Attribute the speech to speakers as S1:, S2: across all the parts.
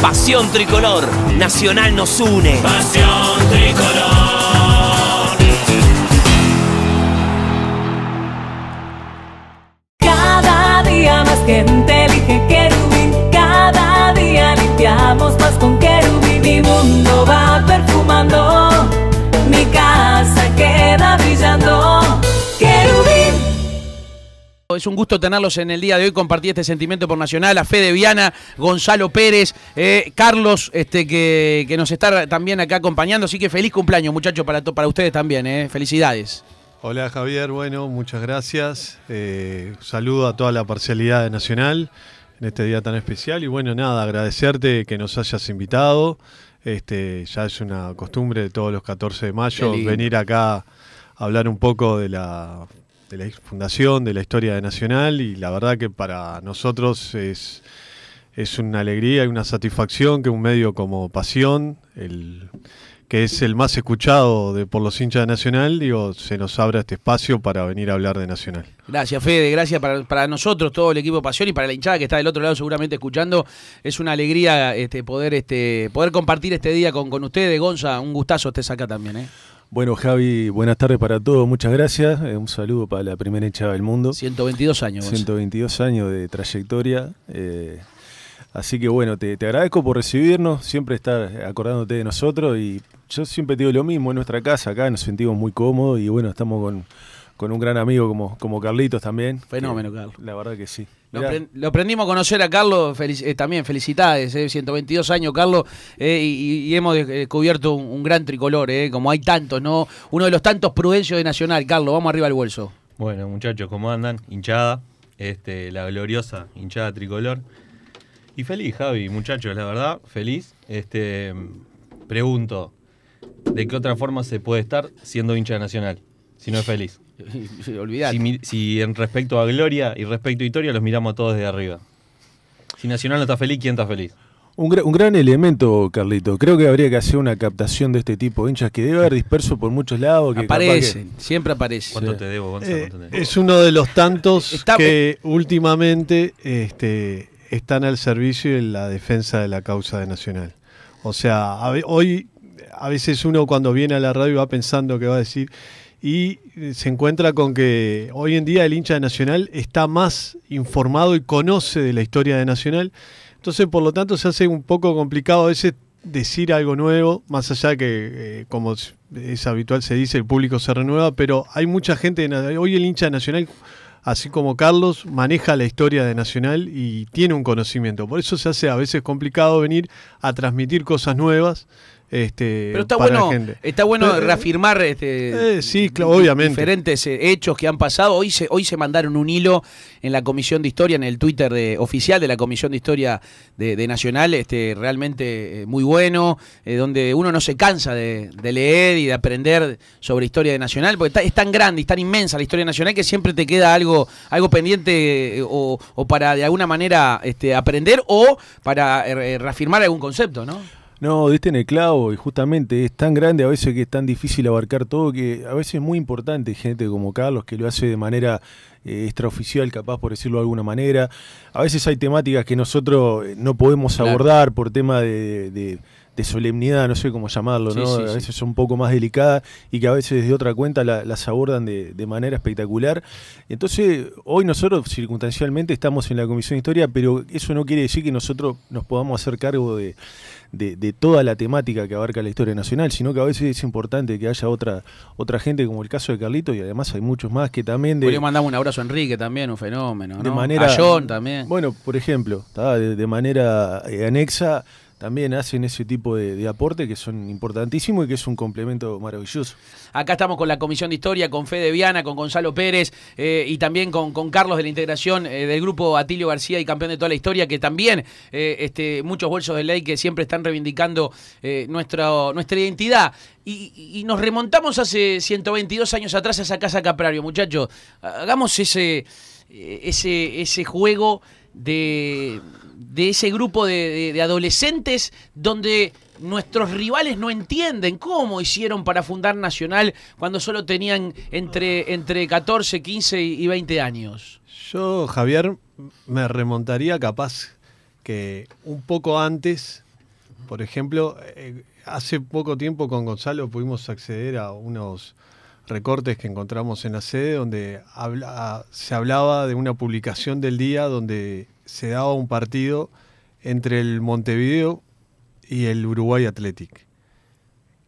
S1: Pasión tricolor, nacional nos une. Pasión tricolor. Cada día más gente Es un gusto tenerlos en el día de hoy. compartir este sentimiento por Nacional. A de Viana, Gonzalo Pérez, eh, Carlos, este, que, nos está también acá acompañando. Así que feliz cumpleaños, muchachos, para, para ustedes también. Eh. Felicidades. Hola Javier, bueno,
S2: muchas gracias. Eh, saludo a toda la parcialidad de Nacional en este día tan especial. Y bueno, nada, agradecerte que nos hayas invitado. Este, ya es una costumbre de todos los 14 de mayo venir acá a hablar un poco de la de la fundación, de la historia de Nacional y la verdad que para nosotros es, es una alegría y una satisfacción que un medio como Pasión, el, que es el más escuchado de, por los hinchas de Nacional, digo, se nos abra este espacio para venir a hablar de Nacional.
S1: Gracias, Fede, gracias para, para nosotros, todo el equipo de Pasión y para la hinchada que está del otro lado seguramente escuchando. Es una alegría este, poder, este, poder compartir este día con, ustedes, Gonza, un gustazo estés acá también. ¿eh?
S3: Bueno, Javi, buenas tardes para todos, muchas gracias. Eh, un saludo para la primera hinchada del mundo. 122 años. 122 años de trayectoria. Eh, así que bueno, te, agradezco por recibirnos, siempre estar acordándote de nosotros y yo siempre digo lo mismo, en nuestra casa acá nos sentimos muy cómodos y bueno, estamos con con un gran amigo como, como Carlitos también. Fenómeno,
S1: Carlos. La verdad que sí. Lo, aprendimos a conocer a Carlos, eh, también felicidades, 122 eh, años Carlos, eh, y, hemos descubierto un, gran tricolor, como hay tantos, ¿no? Uno de los tantos prudencios de Nacional, Carlos, vamos arriba al bolso.
S4: Bueno, muchachos, ¿cómo andan? Hinchada, este, la gloriosa hinchada tricolor. Y feliz, Javi, muchachos, la verdad, feliz. Este, pregunto, ¿de qué otra forma se puede estar siendo hincha nacional si no es feliz? Si, en respecto a Gloria y respecto a Historia los miramos todos desde arriba. Si Nacional no está feliz, ¿quién está feliz?
S3: Un, gran elemento, Carlito. Creo que habría que hacer una captación de este tipo de hinchas que debe haber disperso por muchos lados. Que aparecen,
S1: siempre aparece. Eh, te debo,
S3: Es uno de los tantos que últimamente este, están
S2: al servicio y en la defensa de la causa de Nacional. O sea, hoy a veces uno cuando viene a la radio va pensando que va a decir y eh, se encuentra con que hoy en día el hincha de Nacional está más informado y conoce de la historia de Nacional. Entonces, por lo tanto, se hace un poco complicado a veces decir algo nuevo, más allá que, eh, como es habitual, se dice, el público se renueva, pero hay mucha gente, hoy el hincha de Nacional así como Carlos, maneja la historia de Nacional y tiene un conocimiento. Por eso se hace a veces complicado venir a transmitir cosas nuevas este, Pero está bueno, está
S1: bueno eh, reafirmar eh, este, diferentes eh, hechos que han pasado. Hoy se, hoy se mandaron un hilo en la Comisión de Historia, en el Twitter de, oficial de la Comisión de Historia de, Nacional, este, realmente muy bueno, donde uno no se cansa de, leer y de aprender sobre historia de Nacional, porque es tan grande y tan inmensa la historia nacional que siempre te queda algo, algo pendiente o, para de alguna manera este, aprender o para reafirmar algún concepto, ¿no?
S3: No, diste en el clavo y justamente es tan grande a veces que es tan difícil abarcar todo que a veces es muy importante gente como Carlos que lo hace de manera eh, extraoficial, capaz por decirlo de alguna manera. A veces hay temáticas que nosotros eh, no podemos abordar por tema de, solemnidad, no sé cómo llamarlo, ¿no? a veces son un poco más delicadas y que a veces desde otra cuenta las abordan de, de, manera espectacular. Entonces, hoy nosotros circunstancialmente estamos en la Comisión de Historia, pero eso no quiere decir que nosotros nos podamos hacer cargo de de, toda la temática que abarca la historia nacional, sino que a veces es importante que haya otra, otra gente, como el caso de Carlito, y además hay muchos más que
S1: también... De, un abrazo a Enrique también, un fenómeno, ¿no? De manera, John también.
S3: Bueno, por ejemplo, de, manera eh, anexa también hacen ese tipo de, aporte que son importantísimos y que es un complemento maravilloso.
S1: Acá estamos con la Comisión de Historia, con Fede Viana, con Gonzalo Pérez eh, y también con, Carlos de la Integración eh, del grupo Atilio García y campeón de toda la historia, que también eh, este, muchos bolsos de ley que siempre están reivindicando nuestra, nuestra identidad. Y, nos remontamos hace 122 años atrás a esa casa Caprario, muchachos. Hagamos ese, ese, ese juego de de ese grupo de, adolescentes donde nuestros rivales no entienden cómo hicieron para fundar Nacional cuando solo tenían entre, entre 14, 15 y 20 años?
S2: Yo, Javier, me remontaría capaz que un poco antes, por ejemplo, eh, hace poco tiempo con Gonzalo pudimos acceder a unos recortes que encontramos en la sede donde se hablaba de una publicación del día donde se daba un partido entre el Montevideo y el Uruguay Athletic.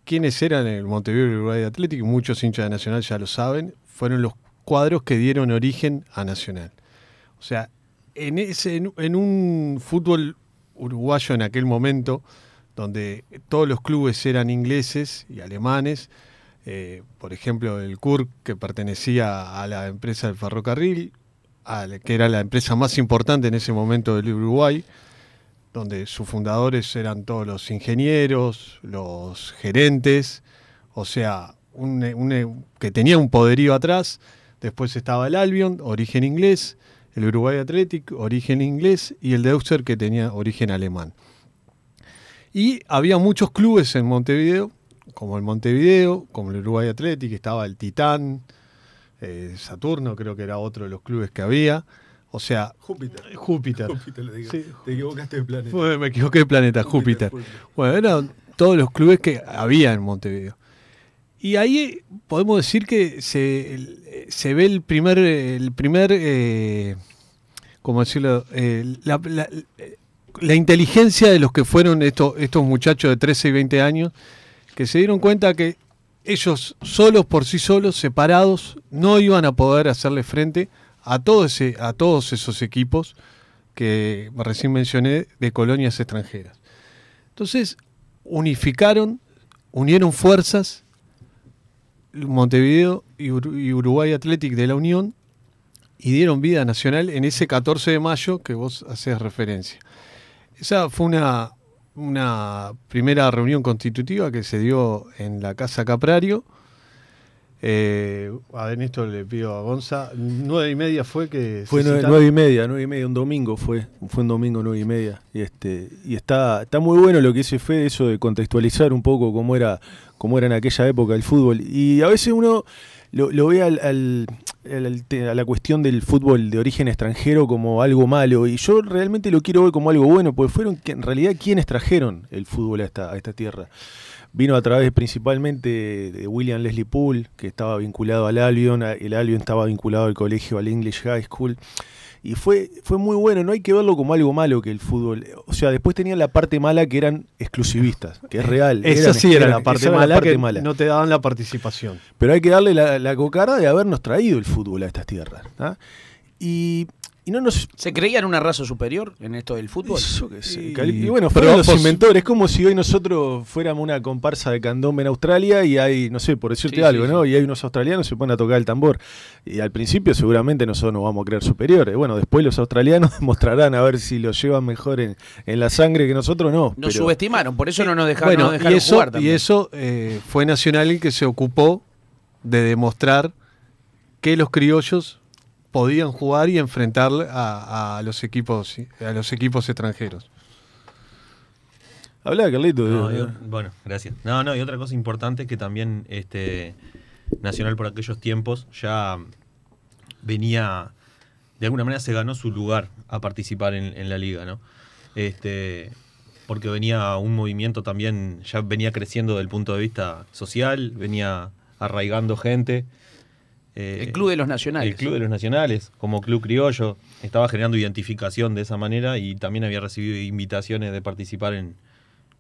S2: ¿Quiénes eran el Montevideo y el Uruguay Athletic? Muchos hinchas de Nacional ya lo saben. Fueron los cuadros que dieron origen a Nacional. O sea, en, ese, un fútbol uruguayo en aquel momento, donde todos los clubes eran ingleses y alemanes, eh, por ejemplo, el CURC, que pertenecía a la empresa del ferrocarril, que era la empresa más importante en ese momento del Uruguay, donde sus fundadores eran todos los ingenieros, los gerentes, o sea, que tenía un poderío atrás. Después estaba el Albion, origen inglés, el Uruguay Athletic, origen inglés, y el Deuster, que tenía origen alemán. Y había muchos clubes en Montevideo, como el Montevideo, como el Uruguay Athletic, estaba el Titán, eh, Saturno creo que era otro de los clubes que había. O sea, Júpiter. Júpiter. Te
S3: equivocaste de planeta.
S2: me equivoqué de planeta, Júpiter. Bueno, eran todos los clubes que había en Montevideo. Y ahí podemos decir que se, ve el primer, el primer eh, ¿cómo decirlo? Eh, la, inteligencia de los que fueron estos, estos muchachos de 13 y 20 años, que se dieron cuenta que ellos solos por sí solos, separados, no iban a poder hacerle frente a, todos esos equipos que recién mencioné de colonias extranjeras. Entonces, unificaron, unieron fuerzas Montevideo y Uruguay Athletic de la Unión y dieron vida nacional en ese 14 de mayo que vos haces referencia. Esa fue una, una primera reunión constitutiva que se dio en la Casa Caprario. Eh, a ver, le pido a Gonza. Nueve y media fue que. Fue nueve, y media,
S3: nueve y media, un domingo fue. Fue un domingo nueve y media. Y este, y está, está muy bueno lo que se Fue eso de contextualizar un poco cómo era, cómo era en aquella época el fútbol. Y a veces uno lo, ve al a la cuestión del fútbol de origen extranjero como algo malo y yo realmente lo quiero ver como algo bueno, porque fueron en realidad quienes trajeron el fútbol a esta, a esta tierra. Vino a través principalmente de William Leslie Poole, que estaba vinculado al Albion, el Albion estaba vinculado al colegio, al English High School. Y fue, fue muy bueno, no hay que verlo como algo malo que el fútbol. O sea, después tenían la parte mala que eran exclusivistas, que es real. Esa sí era, la parte, mala, que No
S1: te daban la participación.
S3: Pero hay que darle la, cocara de habernos traído el fútbol a
S1: estas tierras. Y y no nos... ¿Se creían una raza superior en esto del fútbol? Eso que Y, bueno, fueron Pero los inventores.
S3: como si hoy nosotros fuéramos una comparsa de candombe en Australia y hay, no sé, por decirte algo, ¿no? Y hay unos australianos que se ponen a tocar el tambor. Y al principio seguramente nosotros nos vamos a creer superiores. Bueno, después los australianos demostrarán a ver si los llevan mejor en, la sangre que nosotros no.
S1: Nos subestimaron, por eso no nos dejaron, y eso, Y
S3: eso
S2: eh, fue Nacional el que se ocupó de demostrar que los criollos podían jugar y enfrentar a, los equipos a los equipos
S4: extranjeros.
S3: Habla, Carlito.
S4: bueno, gracias. No, no, y otra cosa importante es que también este, Nacional por aquellos tiempos ya venía, de alguna manera se ganó su lugar a participar en, la liga, ¿no? Este, porque venía un movimiento también, ya venía creciendo desde el punto de vista social, venía arraigando gente. Eh, el Club de los Nacionales. El Club de los Nacionales, como Club Criollo, estaba generando identificación de esa manera y también había recibido invitaciones de participar en,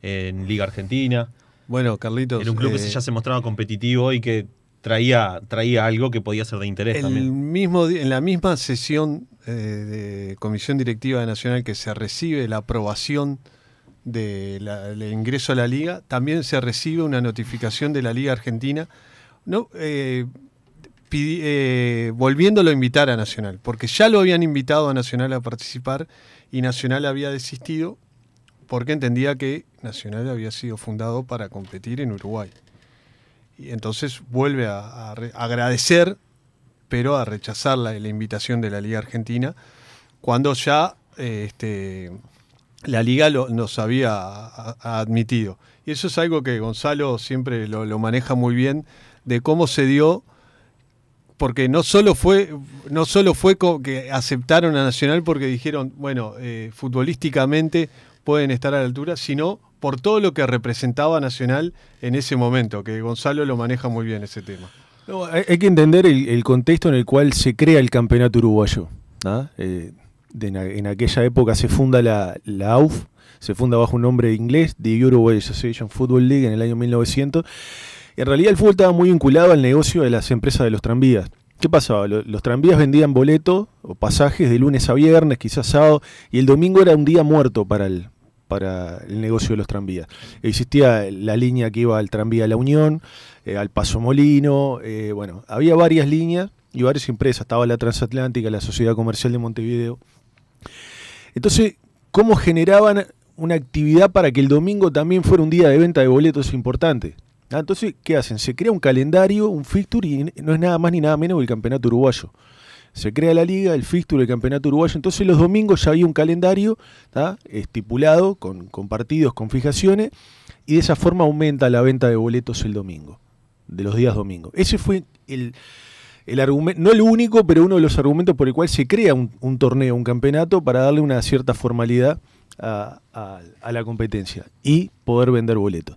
S4: Liga Argentina. Bueno, Carlitos. Era un club que eh, ya se mostraba competitivo y que traía, traía algo que podía ser de interés el
S2: Mismo, en la misma sesión eh, de Comisión Directiva de Nacional que se recibe la aprobación del ingreso a la liga, también se recibe una notificación de la Liga Argentina. No, eh, volviéndolo a invitar a Nacional, porque ya lo habían invitado a Nacional a participar y Nacional había desistido porque entendía que Nacional había sido fundado para competir en Uruguay. Y entonces vuelve a, agradecer, pero a rechazar la, invitación de la Liga Argentina, cuando ya eh, este, la Liga nos había admitido. Y eso es algo que Gonzalo siempre lo maneja muy bien, de cómo se dio porque no solo fue, no solo fue que aceptaron a Nacional porque dijeron, bueno, eh, futbolísticamente pueden estar a la altura, sino por todo lo que representaba Nacional en ese momento, que Gonzalo lo maneja muy bien ese tema.
S3: hay, que entender el, contexto en el cual se crea el campeonato uruguayo. Eh, en aquella época se funda la, la AUF, se funda bajo un nombre inglés, The Uruguay Association Football League, en el año 1900 en realidad el fútbol estaba muy vinculado al negocio de las empresas de los tranvías. ¿Qué pasaba? Los tranvías vendían boletos o pasajes de lunes a viernes, quizás sábado, y el domingo era un día muerto para el, para el negocio de los tranvías. Existía la línea que iba al tranvía La Unión, eh, al Paso Molino, eh, bueno, había varias líneas y varias empresas, estaba la Transatlántica, la Sociedad Comercial de Montevideo. Entonces, ¿cómo generaban una actividad para que el domingo también fuera un día de venta de boletos importante? Ah, entonces, ¿qué hacen? Se crea un calendario, un fixture, y no es nada más ni nada menos que el campeonato uruguayo. Se crea la liga, el fixture, el campeonato uruguayo. Entonces, los domingos ya había un calendario estipulado con, partidos, con fijaciones, y de esa forma aumenta la venta de boletos el domingo, de los días domingos. Ese fue el, argumento, no el único, pero uno de los argumentos por el cual se crea un, torneo, un campeonato, para darle una cierta formalidad a la competencia y poder vender boletos.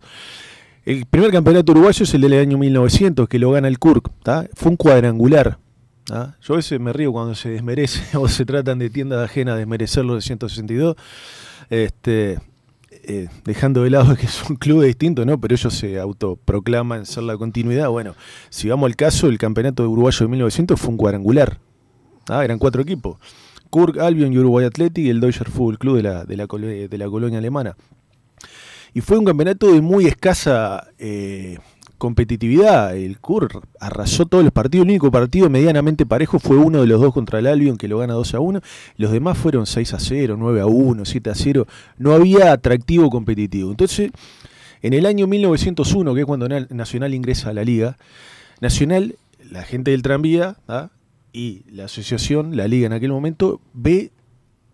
S3: El primer campeonato uruguayo es el del año 1900, que lo gana el Kurk. Fue un cuadrangular. Yo a veces me río cuando se desmerece o se tratan de tiendas ajenas de desmerecer los de 162. Este, eh, dejando de lado que es un club distinto, ¿no? Pero ellos se autoproclaman ser la continuidad. Bueno, si vamos al caso, el campeonato uruguayo de 1900 fue un cuadrangular. Eran cuatro equipos. Kurk, Albion y Uruguay Athletic y el Deutscher Fútbol Club de la, de la, de la colonia alemana. Y fue un campeonato de muy escasa eh, competitividad. El CUR arrasó todos los partidos. El único partido medianamente parejo fue uno de los dos contra el Albion, que lo gana 2 a 1. Los demás fueron 6 a 0, 9 a 1, 7 a 0. No había atractivo competitivo. Entonces, en el año 1901, que es cuando Nacional ingresa a la liga, Nacional, la gente del tranvía ¿ah? y la asociación, la liga en aquel momento, ve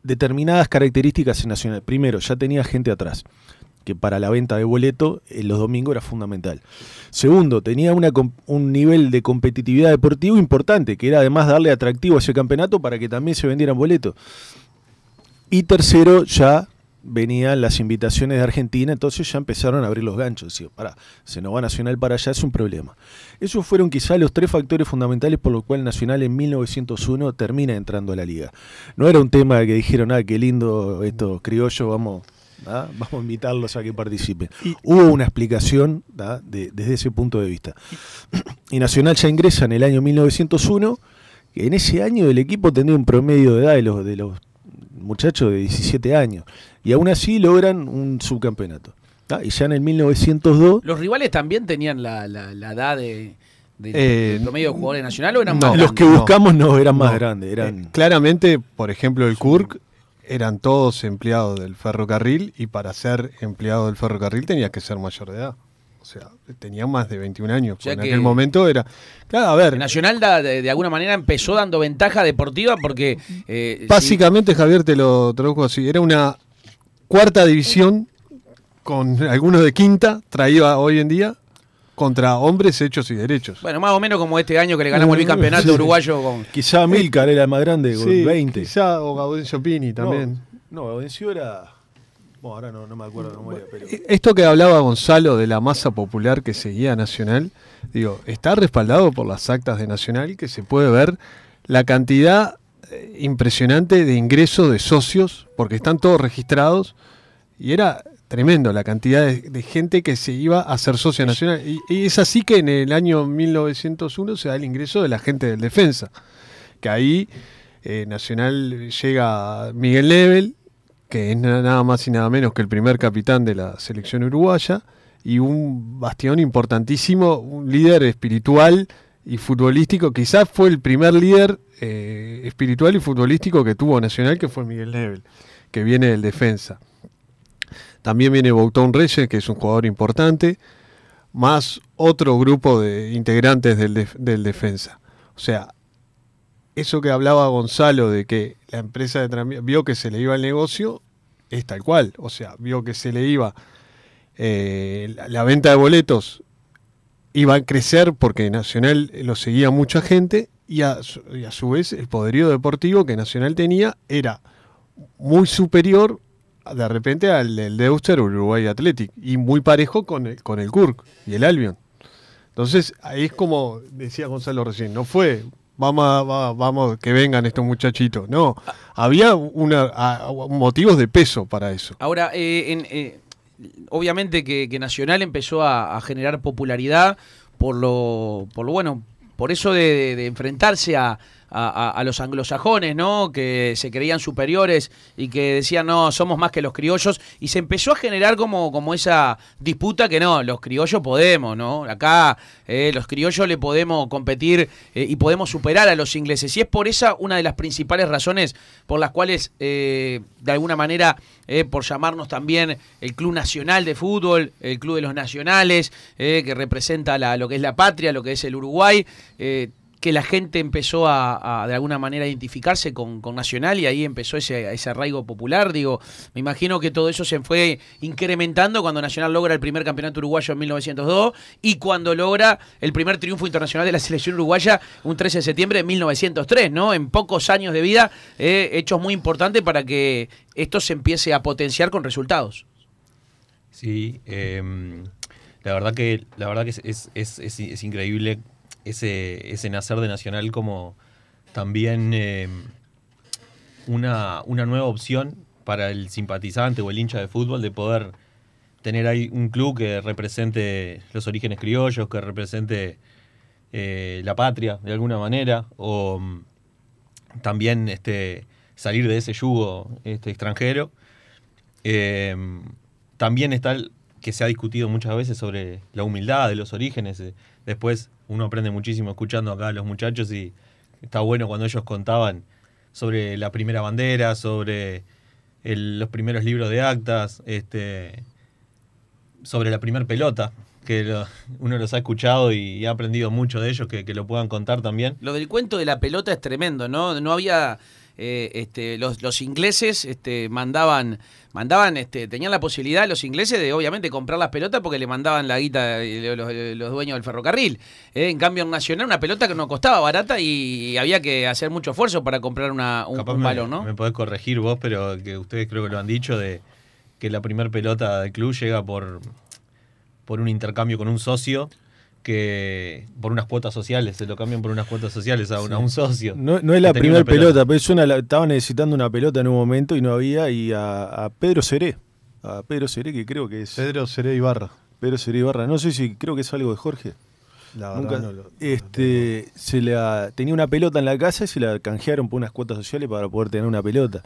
S3: determinadas características en Nacional. Primero, ya tenía gente atrás que para la venta de boleto en eh, los domingos era fundamental. Segundo, tenía un nivel de competitividad deportivo importante, que era además darle atractivo a ese campeonato para que también se vendieran boletos. Y tercero, ya venían las invitaciones de Argentina, entonces ya empezaron a abrir los ganchos. se nos va Nacional para allá, es un problema. Esos fueron quizá los tres factores fundamentales por los cuales Nacional en 1901 termina entrando a la liga. No era un tema que dijeron, ah, qué lindo estos criollo, vamos vamos a invitarlos a que participen. Hubo una explicación desde ese punto de vista. Y Nacional ya ingresa en el año 1901, en ese año el equipo tenía un promedio de edad de los, muchachos de 17 años, y aún así logran un subcampeonato. Y ya en el 1902...
S1: Los rivales también tenían la, edad de del, eh, promedio de jugadores nacional o eran más grandes? Los que
S2: buscamos no, eran más grandes. Eran... Eh, claramente, por ejemplo, el Kurk eran todos empleados del ferrocarril y para ser empleado del ferrocarril tenía que ser mayor de edad. O sea, tenía más de 21 años. en aquel momento era. Claro, a ver.
S1: Nacional de, alguna manera empezó dando ventaja deportiva porque. Eh, básicamente,
S2: Javier, te lo tradujo así: era una cuarta división con algunos de quinta traía hoy en día contra hombres hechos y derechos.
S1: Bueno, más o menos como este año que le ganamos el bicampeonato uruguayo con.
S2: Quizá eh, Milcar era el más grande, sí, 20. Quizá o Gaudencio Pini también.
S1: No, Gaudencio era.
S3: Bueno, ahora no, me acuerdo de memoria, pero...
S2: Esto que hablaba Gonzalo de la masa popular que seguía Nacional, digo, está respaldado por las actas de Nacional que se puede ver la cantidad eh, impresionante de ingresos de socios, porque están todos registrados, y era tremendo la cantidad de, gente que se iba a ser socio nacional. Y, es así que en el año 1901 se da el ingreso de la gente del defensa, que ahí eh, Nacional llega Miguel Level, que es nada más y nada menos que el primer capitán de la selección uruguaya, y un bastión importantísimo, un líder espiritual y futbolístico, quizás fue el primer líder eh, espiritual y futbolístico que tuvo Nacional, que fue Miguel Level, que viene del defensa. También viene Bouton Reyes, que es un jugador importante, más otro grupo de integrantes del, defensa. O sea, eso que hablaba Gonzalo de que la empresa de vio que se le iba el negocio, es tal cual. O sea, vio que se le iba eh, la, venta de boletos, iba a crecer porque Nacional lo seguía mucha gente y a, y a su vez el poderío deportivo que Nacional tenía era muy superior de repente al, de Deuster Uruguay Athletic y muy parejo con el, con y el Albion. Entonces, ahí es como decía Gonzalo recién, no fue vamos, vamos, que vengan estos muchachitos. No, había una, motivos de peso para
S1: eso. Ahora, eh, eh, obviamente que, Nacional empezó a, generar popularidad por lo, por lo bueno, por eso de enfrentarse a, a, los anglosajones, ¿no? Que se creían superiores y que decían, no, somos más que los criollos. Y se empezó a generar como, como esa disputa que no, los criollos podemos, ¿no? Acá eh, los criollos le podemos competir eh, y podemos superar a los ingleses. Y es por esa una de las principales razones por las cuales, eh, de alguna manera, por llamarnos también el Club Nacional de Fútbol, el Club de los Nacionales, que representa lo que es la patria, lo que es el Uruguay, que la gente empezó a, de alguna manera a identificarse con, Nacional y ahí empezó ese, ese arraigo popular. Digo, me imagino que todo eso se fue incrementando cuando Nacional logra el primer campeonato uruguayo en 1902 y cuando logra el primer triunfo internacional de la selección uruguaya un 13 de septiembre de 1903, ¿no? En pocos años de vida, eh, hechos muy importantes para que esto se empiece a potenciar con resultados.
S4: Sí, em, la verdad que, la verdad que es increíble ese, ese nacer de Nacional como también eh, una, nueva opción para el simpatizante o el hincha de fútbol de poder tener ahí un club que represente los orígenes criollos, que represente eh, la patria de alguna manera, o mm, también este, salir de ese yugo este, extranjero. Eh, también está que se ha discutido muchas veces sobre la humildad de los orígenes. Después uno aprende muchísimo escuchando acá a los muchachos y está bueno cuando ellos contaban sobre la primera bandera, sobre los primeros libros de actas, este, sobre la primera pelota, que uno
S1: los ha escuchado y, ha aprendido mucho de ellos, que, que lo puedan contar también. Lo del cuento de la pelota es tremendo, ¿no? No había eh, este, los, ingleses este, mandaban, mandaban este, tenían la posibilidad los ingleses de obviamente comprar las pelotas porque le mandaban la guita eh, los, los dueños del ferrocarril. Eh. en cambio en Nacional una pelota que no costaba barata y había que hacer mucho esfuerzo para comprar una, un, balón, ¿no?
S4: Me podés corregir vos, pero que ustedes creo que lo han dicho de que la primer pelota del club llega por, por un intercambio con un socio que por unas cuotas sociales, se lo cambian por unas cuotas sociales a, un, socio. No, no es la primera pelota,
S3: pero estaba necesitando una pelota en un momento y no había, y a, Pedro Seré, a Pedro Seré que creo que es... Pedro Seré Ibarra. Pedro Seré Ibarra, no sé si creo que es algo de Jorge. este, se tenía una pelota en la casa y se la canjearon por unas cuotas sociales para poder tener una pelota.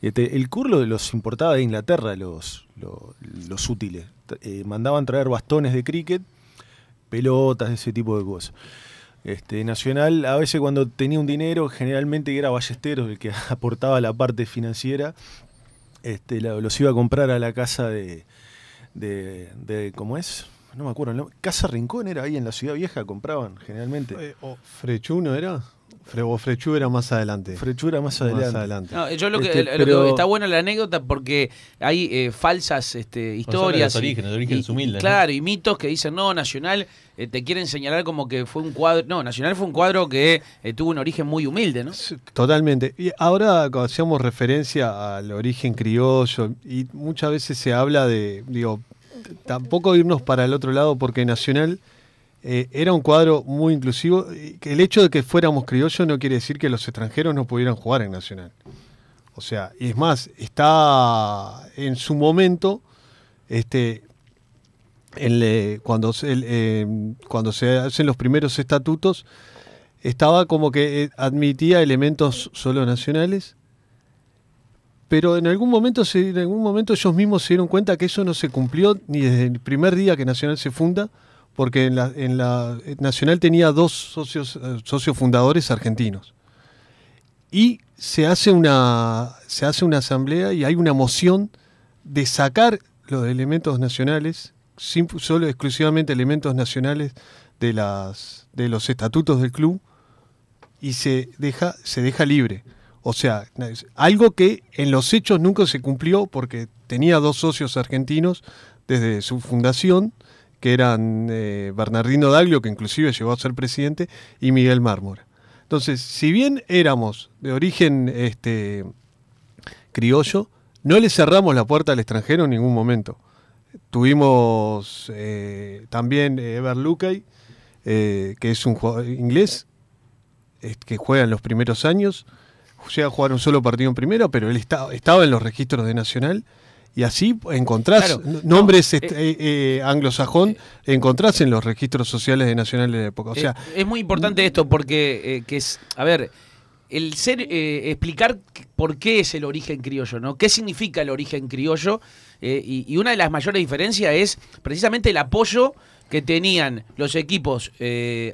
S3: Este, el curlo los importaba de Inglaterra, los, los, útiles. Eh, mandaban traer bastones de cricket pelotas, ese tipo de cosas. Este, Nacional, a veces cuando tenía un dinero, generalmente era Ballesteros el que aportaba la parte financiera, este, los iba a comprar a la casa de, de, de ¿cómo es? No me acuerdo, Casa Rincón era ahí en la Ciudad Vieja, compraban generalmente. Eh, ¿O Frechuno era? o Frechura más adelante. Frechura más adelante. Más adelante. está
S1: buena la anécdota porque hay eh, falsas este, historias. Los orígenes, los orígenes humildes. Claro, y mitos que dicen, no, Nacional eh, te quieren señalar como que fue un cuadro. No, Nacional fue un cuadro que eh, tuvo un origen muy humilde, ¿no?
S2: Totalmente. Y ahora hacíamos referencia al origen criollo y muchas veces se habla de, digo, tampoco irnos para el otro lado porque Nacional eh, era un cuadro muy inclusivo. El hecho de que fuéramos criollos no quiere decir que los extranjeros no pudieran jugar en Nacional. O sea, y es más, está en su momento, este, cuando, eh, cuando se hacen los primeros estatutos, estaba como que eh, admitía elementos solo nacionales, pero en algún momento en algún momento ellos mismos se dieron cuenta que eso no se cumplió ni desde el primer día que Nacional se funda porque en la, eh, Nacional tenía dos socios, eh, socios fundadores argentinos. Y se hace, una, asamblea y hay una moción de sacar los elementos nacionales, solo exclusivamente elementos nacionales de, los estatutos del club, y se deja libre. O sea, algo que en los hechos nunca se cumplió porque tenía dos socios argentinos desde su fundación que eran eh, Bernardino Daglio, que inclusive llegó a ser presidente, y Miguel Mármora. Entonces, si bien éramos de origen este, criollo, no le cerramos la puerta al extranjero en ningún momento. Tuvimos eh, también eh, Ever Lucay, que es un inglés, que juega en los primeros años, llega a jugar un solo partido en primera, pero él estaba en los registros de Nacional y así encontrás nombres este, eh, eh, eh, anglosajón, encontrás en los registros sociales de nacionales de época. O sea,
S1: es muy importante esto porque es, a ver, el ser explicar por qué es el origen criollo, ¿no? ¿Qué significa el origen criollo? Y, una de las mayores diferencias es precisamente el apoyo que tenían los equipos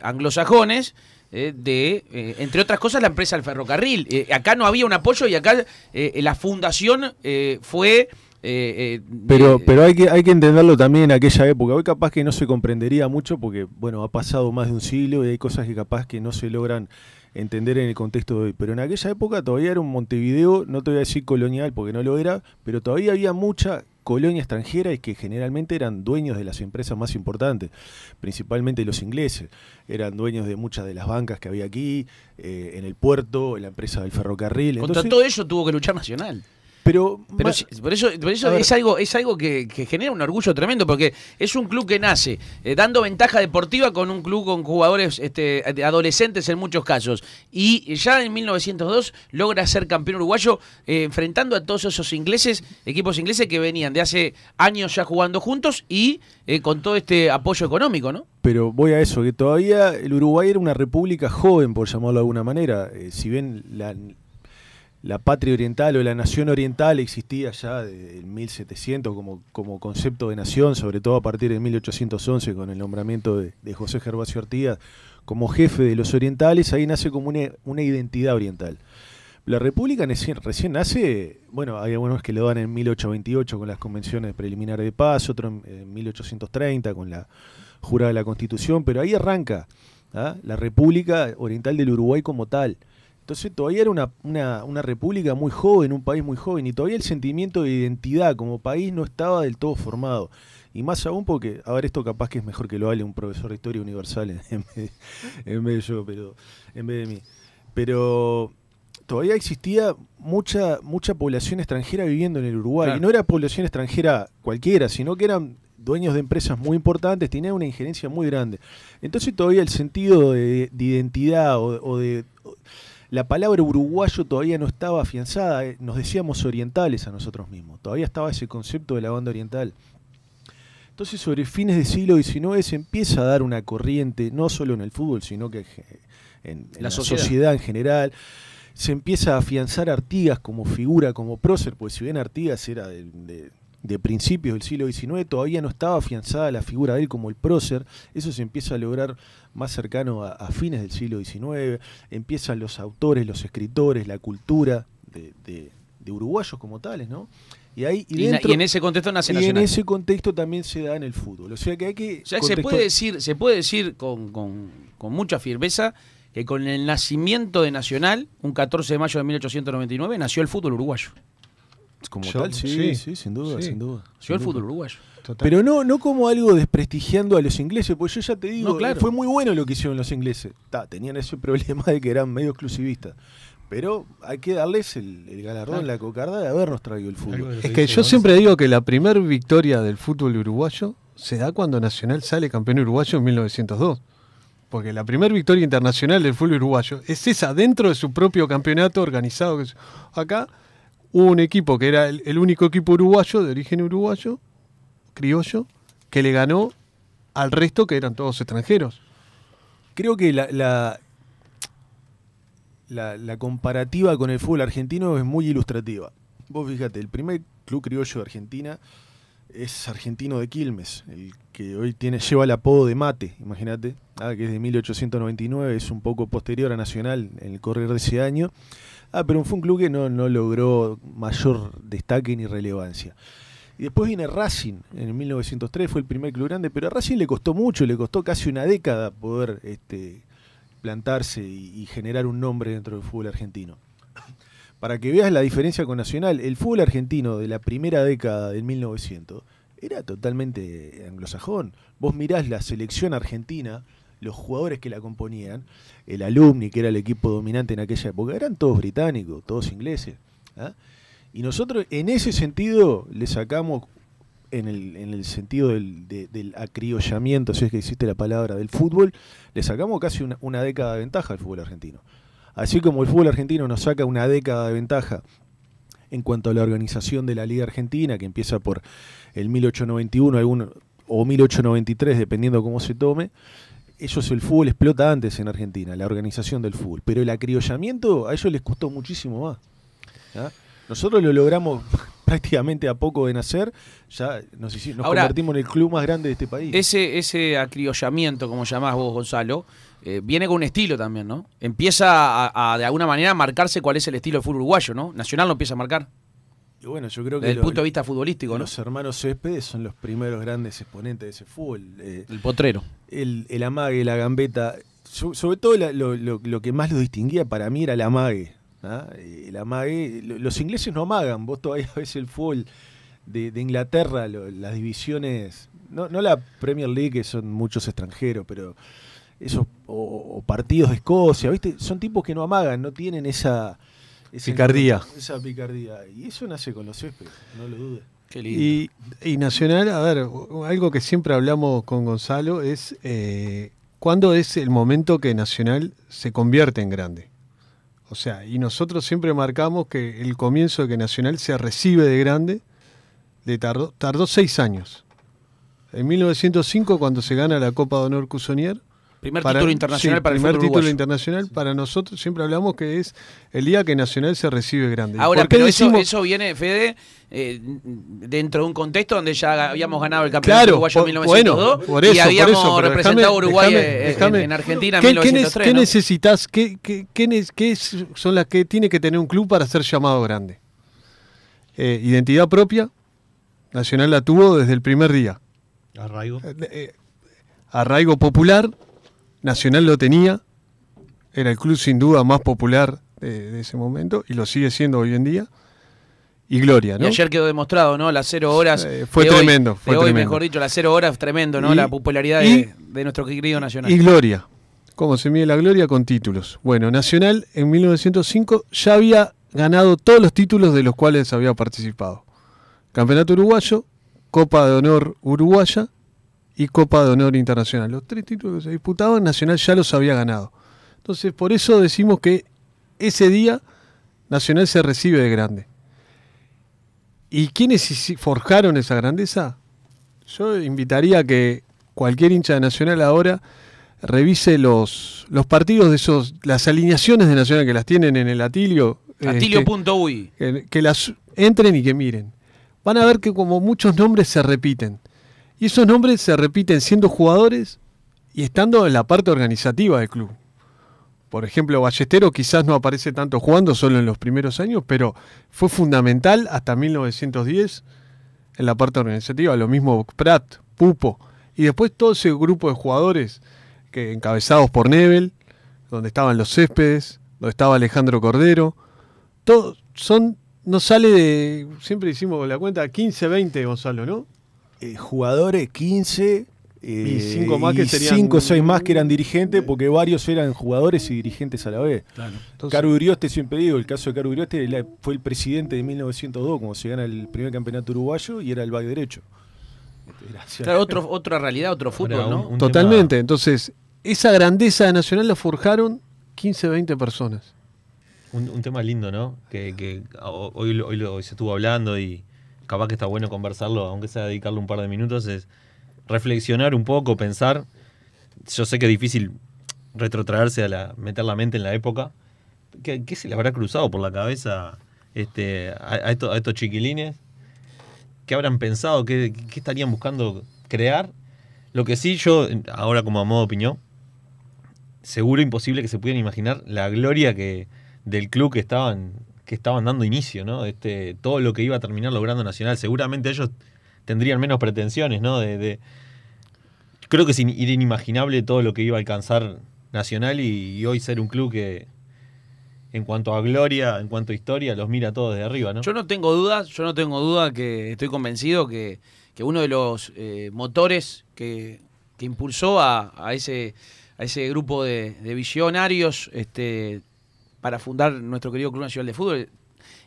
S1: anglosajones de, entre otras cosas, la empresa del ferrocarril. acá no había un apoyo y acá la fundación fue eh, eh, pero
S3: eh, pero hay, que, hay que entenderlo también en aquella época. Hoy capaz que no se comprendería mucho porque, bueno, ha pasado más de un siglo y hay cosas que capaz que no se logran entender en el contexto de hoy. Pero en aquella época todavía era un Montevideo, no te voy a decir colonial porque no lo era, pero todavía había mucha colonia extranjera y que generalmente eran dueños de las empresas más importantes, principalmente los ingleses. Eran dueños de muchas de las bancas que había aquí, en el puerto, en la
S1: empresa del ferrocarril. Contra Entonces, todo eso tuvo que luchar Nacional. Pero, por eso, es, algo, es algo que, genera un orgullo tremendo, porque es un club que nace eh, dando ventaja deportiva con un club con jugadores este, adolescentes en muchos casos. Y ya en 1902 logra ser campeón uruguayo eh, enfrentando a todos esos ingleses, equipos ingleses que venían de hace años ya jugando juntos y eh, con todo este apoyo económico, ¿no?
S3: Pero voy a eso, que todavía el Uruguay era una república joven, por llamarlo de alguna manera. si bien la la patria oriental o la nación oriental existía ya en 1700 como, como concepto de nación, sobre todo a partir de 1811 con el nombramiento de, José Gervasio Artigas como jefe de los orientales, ahí nace como una, identidad oriental. La República recién, nace, bueno, hay algunos que lo dan en 1828 con las convenciones preliminares de paz, otros en 1830 con la jurada de la Constitución, pero ahí arranca ¿ah? la República Oriental del Uruguay como tal. Entonces todavía era una, república muy joven, un país muy joven, y todavía el sentimiento de identidad como país no estaba del todo formado. Y más aún porque, a ver, esto capaz que es mejor que lo hable un profesor de historia universal en vez, de yo, pero en vez de mí. Pero todavía existía mucha, mucha población extranjera viviendo en el Uruguay. Y no era población extranjera cualquiera, sino que eran dueños de empresas muy importantes, tenían una injerencia muy grande. Entonces todavía el sentido de, identidad o de, la palabra uruguayo todavía no estaba afianzada, eh, nos decíamos orientales a nosotros mismos, todavía estaba ese concepto de la banda oriental. Entonces sobre fines del siglo XIX se empieza a dar una corriente, no solo en el fútbol, sino que en, la, sociedad. en general. Se empieza a afianzar Artigas como figura, como prócer, porque si bien Artigas era de de principios del siglo XIX, todavía no estaba afianzada la figura de él como el prócer, eso se empieza a lograr más cercano a, fines del siglo XIX, empiezan los autores, los escritores, la cultura de, uruguayos como tales, ¿no? Y, ahí, en ese contexto nace Nacional. Y en ese contexto también se da en el fútbol. O sea que hay que. O sea, se puede decir,
S1: se puede decir con, con mucha firmeza que con el nacimiento de Nacional, un 14 de mayo de 1899, nació el fútbol uruguayo.
S3: Como tal, sí, sin duda, el fútbol uruguayo. Pero no, no como algo desprestigiando a los ingleses, porque yo ya te digo, fue muy bueno lo que hicieron los ingleses. tenían ese problema de que eran medio exclusivistas. Pero hay que darles el, galardón, la cocarda de habernos traído el fútbol. Es que yo siempre digo que
S2: la primer victoria del fútbol uruguayo se da cuando Nacional sale campeón uruguayo en 1902. Porque la primera victoria internacional del fútbol uruguayo es esa dentro de su propio campeonato organizado. Acá un equipo que era el, único equipo uruguayo, de origen uruguayo, criollo, que le ganó al resto que eran todos extranjeros.
S3: Creo que la, la, comparativa con el fútbol argentino es muy ilustrativa. Vos fíjate, el primer club criollo de Argentina es argentino de Quilmes, el que hoy tiene, lleva el apodo de Mate, imagínate, ah, que es de 1899, es un poco posterior a Nacional en el correr de ese año. Ah, pero fue un club que no, logró mayor destaque ni relevancia. Y después viene Racing, en 1903 fue el primer club grande, pero a Racing le costó mucho, le costó casi una década poder este, plantarse y, y generar un nombre dentro del fútbol argentino. Para que veas la diferencia con Nacional, el fútbol argentino de la primera década del 1900 era totalmente anglosajón. Vos mirás la selección argentina los jugadores que la componían, el alumni, que era el equipo dominante en aquella época, eran todos británicos, todos ingleses. ¿ah? Y nosotros en ese sentido le sacamos, en el, sentido del, acriollamiento, si es que existe la palabra, del fútbol, le sacamos casi una, década de ventaja al fútbol argentino. Así como el fútbol argentino nos saca una década de ventaja en cuanto a la organización de la Liga Argentina, que empieza por el 1891 o 1893, dependiendo cómo se tome, ellos el fútbol explota antes en Argentina, la organización del fútbol, pero el acriollamiento a ellos les costó muchísimo más. Nosotros lo logramos prácticamente a poco de nacer, ya nos, convertimos en el club más grande de este país.
S1: Ese, ese acriollamiento, como llamás vos, Gonzalo, eh, viene con un estilo también, ¿no? Empieza a, de alguna manera, a marcarse cuál es el estilo del fútbol uruguayo, ¿no? Nacional lo empieza a marcar. Bueno, yo creo que. Desde el punto de vista futbolístico, los
S3: ¿no? hermanos Céspedes son los primeros grandes exponentes de ese fútbol. Eh, el potrero. El, amague, la gambeta. sobre todo lo, que más lo distinguía para mí era el amague. ¿ah? El amague. Los ingleses no amagan. Vos todavía ves el fútbol de, Inglaterra, las divisiones. No, no la Premier League, que son muchos extranjeros, pero esos o, o partidos de Escocia, ¿viste? Son tipos que no amagan, no tienen esa esa picardía. Esa picardía. Y eso nace con los céspedes, no lo dudes. Qué lindo.
S2: Y, Nacional, a ver, algo que siempre hablamos con Gonzalo es eh, cuándo es el momento que Nacional se convierte en grande. O sea, y nosotros siempre marcamos que el comienzo de que Nacional se recibe de grande le tardó, tardó seis años. En 1905, cuando se gana la Copa de Honor Cusonier, Primer título internacional para el primer título internacional para nosotros siempre hablamos que es el día que Nacional se recibe grande. Ahora, pero eso,
S1: eso, viene, Fede, eh, dentro de un contexto donde ya habíamos ganado el campeonato uruguayo en 1902 y habíamos representado a Uruguay eh, en Argentina en ¿qué, ¿Qué,
S2: necesitas? ¿Qué, qué, son las que tiene que tener un club para ser llamado grande? Eh, identidad propia, Nacional la tuvo desde el primer día. Arraigo. arraigo popular Nacional lo tenía, era el club sin duda más popular de, ese momento y lo sigue siendo hoy en día. Y Gloria, ¿no? ayer
S1: quedó demostrado, ¿no? Las cero horas. Eh, fue tremendo. fue hoy, mejor dicho, las cero horas, tremendo, ¿no? la popularidad de, de, nuestro querido Nacional. Y
S2: Gloria. ¿Cómo se mide la Gloria? Con títulos. Bueno, Nacional en 1905 ya había ganado todos los títulos de los cuales había participado: Campeonato Uruguayo, Copa de Honor Uruguaya, y Copa de Honor Internacional. Los tres títulos que se disputaban, Nacional ya los había ganado. Entonces, por eso decimos que ese día Nacional se recibe de grande. ¿Y quiénes forjaron esa grandeza? Yo invitaría a que cualquier hincha de Nacional ahora revise los, los partidos de esos, las alineaciones de Nacional que las tienen en el Atilio. Este, Atilio.uy. que, las entren y que miren. Van a ver que como muchos nombres se repiten. Y esos nombres se repiten siendo jugadores y estando en la parte organizativa del club. Por ejemplo, Ballestero quizás no aparece tanto jugando solo en los primeros años, pero fue fundamental hasta 1910 en la parte organizativa. Lo mismo Pratt, Pupo. Y después todo ese grupo de jugadores que, encabezados por Nebel, donde estaban los Céspedes, donde estaba Alejandro Cordero. Todos son, no sale de, siempre hicimos la cuenta, 15, 20,
S3: Gonzalo, ¿no? Eh, jugadores, 15. y 5 eh, más o 6 más que eran dirigentes, porque varios eran jugadores y dirigentes a la vez. Claro. Caro siempre digo, el caso de Caro Urioste fue el presidente de 1902, cuando se gana el primer campeonato uruguayo, y era el
S1: back derecho. Este, claro, otro, otra realidad, otro fútbol, ¿no? Totalmente.
S2: Entonces, esa grandeza Nacional la forjaron 15, 20 personas.
S4: Un, tema lindo, ¿no? Que, hoy, se estuvo hablando y, capaz que está bueno conversarlo, aunque sea dedicarle un par de minutos, es reflexionar un poco, pensar. Yo sé que es difícil retrotraerse a la, meter la mente en la época. ¿Qué, se le habrá cruzado por la cabeza este, a, estos, chiquilines? ¿Qué habrán pensado? ¿Qué, estarían buscando crear? Lo que sí, yo, ahora como a modo de opinión, seguro imposible que se pudieran imaginar la gloria que del club que estaban que estaban dando inicio, ¿no? Este, todo lo que iba a terminar logrando Nacional. Seguramente ellos tendrían menos pretensiones, ¿no? De, Creo que es inimaginable todo lo que iba a alcanzar Nacional y, hoy ser un club que, en cuanto a gloria, en cuanto a historia, los mira todos desde arriba, ¿no?
S1: Yo no tengo dudas, yo no tengo duda que estoy convencido que, uno de los eh, motores que, impulsó a, ese a ese grupo de, de visionarios este, para fundar nuestro querido Club Nacional de Fútbol,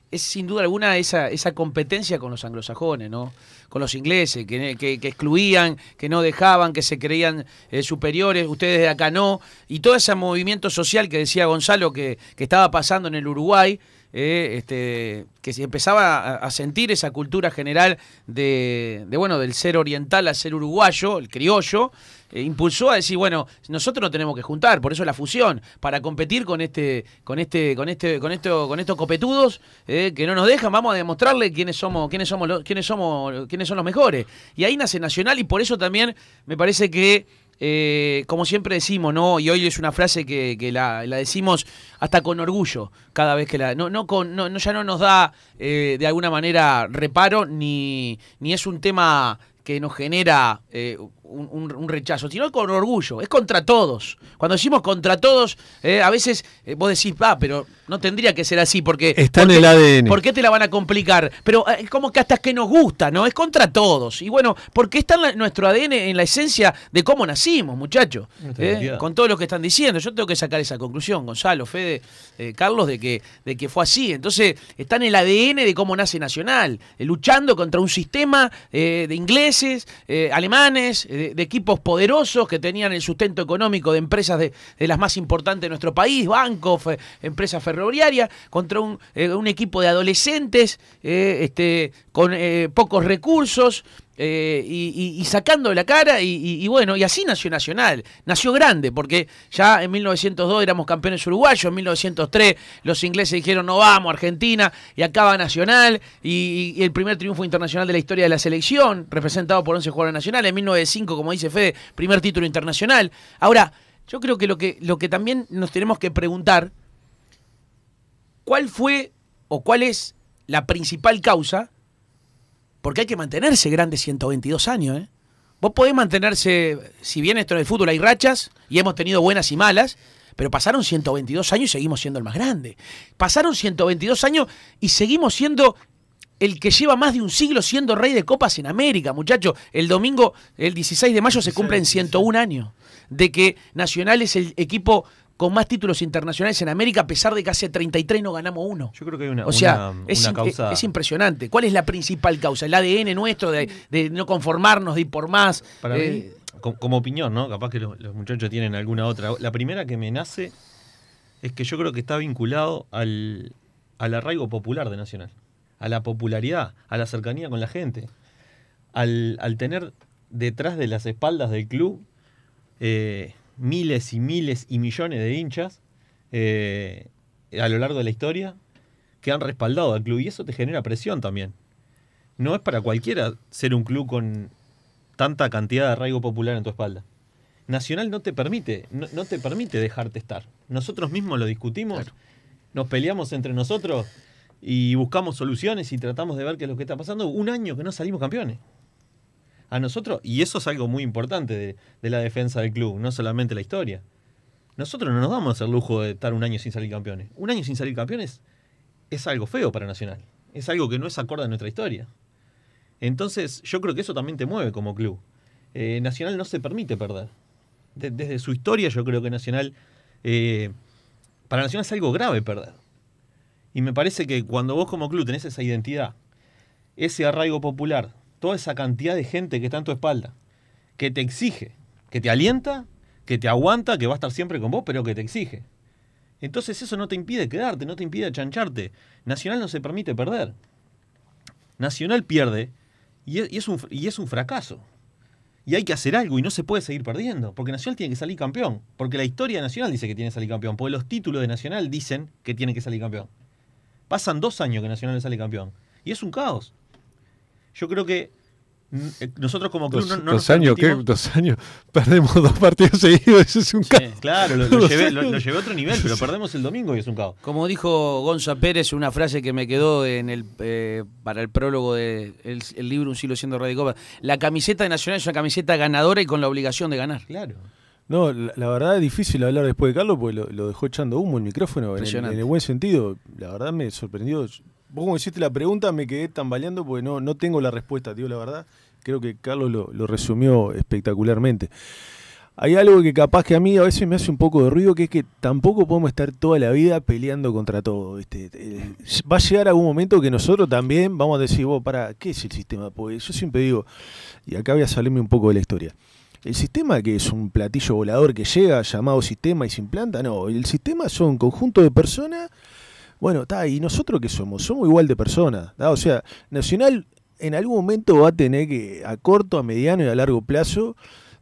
S1: es sin duda alguna esa, esa competencia con los anglosajones, ¿no? Con los ingleses, que, excluían, que no dejaban, que se creían eh, superiores, ustedes de acá no. Y todo ese movimiento social que decía Gonzalo que, que estaba pasando en el Uruguay, eh, este, que empezaba a sentir esa cultura general de, bueno, del ser oriental al ser uruguayo, el criollo, eh, impulsó a decir, bueno, nosotros no tenemos que juntar, por eso la fusión, para competir con este, con este, con este, con esto, con estos copetudos eh, que no nos dejan, vamos a demostrarle quiénes somos, quiénes somos quiénes somos, quiénes son los mejores. Y ahí nace Nacional, y por eso también me parece que eh, como siempre decimos, ¿no? Y hoy es una frase que, la, decimos hasta con orgullo cada vez que la. No, ya no nos da eh, de alguna manera reparo, ni, ni es un tema que nos genera eh, un, rechazo, sino con orgullo. Es contra todos. Cuando decimos contra todos, eh, a veces eh, vos decís, va, ah, pero no tendría que ser así porque. Está en el ADN. ¿Por qué te la van a complicar? Pero eh, es como que hasta es que nos gusta, ¿no? Es contra todos. Y bueno, porque está en nuestro ADN, en la esencia de cómo nacimos, muchachos. con todo lo que están diciendo. Yo tengo que sacar esa conclusión, Gonzalo, Fede, Carlos, de que, de que fue así. Entonces, está en el ADN de cómo nace Nacional, luchando contra un sistema de ingleses, alemanes, de, equipos poderosos que tenían el sustento económico de empresas de, las más importantes de nuestro país, bancos, eh, empresas ferroviarias, contra un, eh, equipo de adolescentes eh, este, con pocos recursos. Eh, y, sacando la cara, y, bueno, y así nació Nacional, nació grande, porque ya en 1902 éramos campeones uruguayos, en 1903 los ingleses dijeron no vamos, Argentina, y acaba Nacional, y, el primer triunfo internacional de la historia de la selección, representado por 11 jugadores nacionales, en 1905, como dice Fede, primer título internacional. Ahora, yo creo que lo que, lo que también nos tenemos que preguntar, ¿cuál fue o cuál es la principal causa porque hay que mantenerse grande 122 años, ¿eh? Vos podés mantenerse, si bien esto en el fútbol hay rachas y hemos tenido buenas y malas, pero pasaron 122 años y seguimos siendo el más grande. Pasaron 122 años y seguimos siendo el que lleva más de un siglo siendo rey de copas en América, muchachos. El domingo, el 16 de mayo, se cumple en 101 años de que Nacional es el equipo con más títulos internacionales en América, a pesar de que hace 33 no ganamos uno. Yo creo que hay una, o sea, es, impresionante. ¿Cuál es la principal causa? El ADN nuestro de, no conformarnos, de ir por más. Eh,
S4: como, opinión, ¿no? Capaz que los, muchachos tienen alguna otra. La primera que me nace es que yo creo que está vinculado al, arraigo popular de Nacional, a la popularidad, a la cercanía con la gente, al, tener detrás de las espaldas del club. Eh, miles y miles y millones de hinchas eh, a lo largo de la historia que han respaldado al club y eso te genera presión también. No es para cualquiera ser un club con tanta cantidad de arraigo popular en tu espalda. Nacional no te permite, no, te permite dejarte estar. Nosotros mismos lo discutimos, nos peleamos entre nosotros y buscamos soluciones y tratamos de ver qué es lo que está pasando. Un año que no salimos campeones a nosotros, y eso es algo muy importante de, la defensa del club, no solamente la historia. Nosotros no nos damos el lujo de estar un año sin salir campeones. Un año sin salir campeones es algo feo para Nacional. Es algo que no es acorde a nuestra historia. Entonces, yo creo que eso también te mueve como club. Eh, Nacional no se permite perder. desde su historia, yo creo que Nacional. Eh, para Nacional es algo grave perder. Y me parece que cuando vos como club tenés esa identidad, ese arraigo popular, toda esa cantidad de gente que está en tu espalda, que te exige, que te alienta, que te aguanta, que va a estar siempre con vos, pero que te exige. Entonces eso no te impide quedarte, no te impide chancharte. Nacional no se permite perder. Nacional pierde y es, un, y es un fracaso. Y hay que hacer algo y no se puede seguir perdiendo, porque Nacional tiene que salir campeón, porque la historia de Nacional dice que tiene que salir campeón, porque los títulos de Nacional dicen que tiene que salir campeón. Pasan dos años que Nacional sale campeón y es un caos. Yo creo que mm, eh, nosotros como club dos, no, dos años, ¿qué?
S2: Dos años. Perdemos dos partidos seguidos, eso
S4: es un caos. claro, lo, llevé, a otro nivel, pero perdemos el domingo y es un caos.
S1: Como dijo Gonza Pérez, una frase que me quedó en el eh, para el prólogo de el, libro Un siglo siendo Radio La camiseta de Nacional es una camiseta ganadora y con la obligación de ganar. Claro.
S3: No, la, verdad es difícil hablar después de Carlos porque lo, dejó echando humo el micrófono en en el buen sentido. La verdad me sorprendió vos como hiciste la pregunta me quedé tambaleando porque no, no tengo la respuesta, tío, la verdad. Creo que Carlos lo, resumió espectacularmente. Hay algo que capaz que a mí a veces me hace un poco de ruido, que es que tampoco podemos estar toda la vida peleando contra todo. Eh, va a llegar algún momento que nosotros también vamos a decir, vos, para, ¿qué es el sistema? Pues yo siempre digo, y acá voy a salirme un poco de la historia. El sistema que es un platillo volador que llega, llamado sistema y se implanta, no, el sistema son un conjunto de personas bueno, está, ¿y nosotros qué somos? Somos igual de personas. O sea, Nacional en algún momento va a tener que, a corto, a mediano y a largo plazo,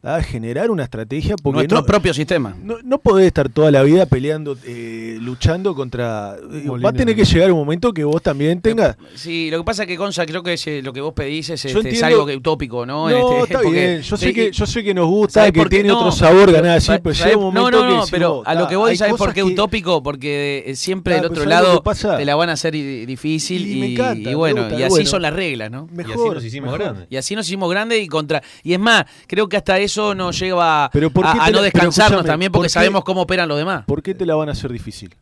S3: a generar una estrategia. Porque Nuestro propio sistema. No, no, podés estar toda la vida peleando, eh, luchando contra.
S1: Eh, va a tener que llegar
S3: un momento que vos también tengas.
S1: Sí, lo que pasa es que, Gonza, creo que eh, lo que vos pedís es, este, algo que, utópico, ¿no? Este, yo sé, que, yo
S3: sé que nos gusta, que tiene otro sabor ganar así, pero un momento. No, no, no, pero a lo que vos ¿sabés porque
S1: qué utópico? Porque siempre del otro lado te la van a hacer difícil y, bueno, y así son las reglas, Y así nos hicimos grandes. Y así nos hicimos grandes y contra. Y es más, creo que hasta eso eso nos lleva a, no descansarnos también porque sabemos
S3: cómo operan los demás. ¿Por qué te la van a hacer difícil?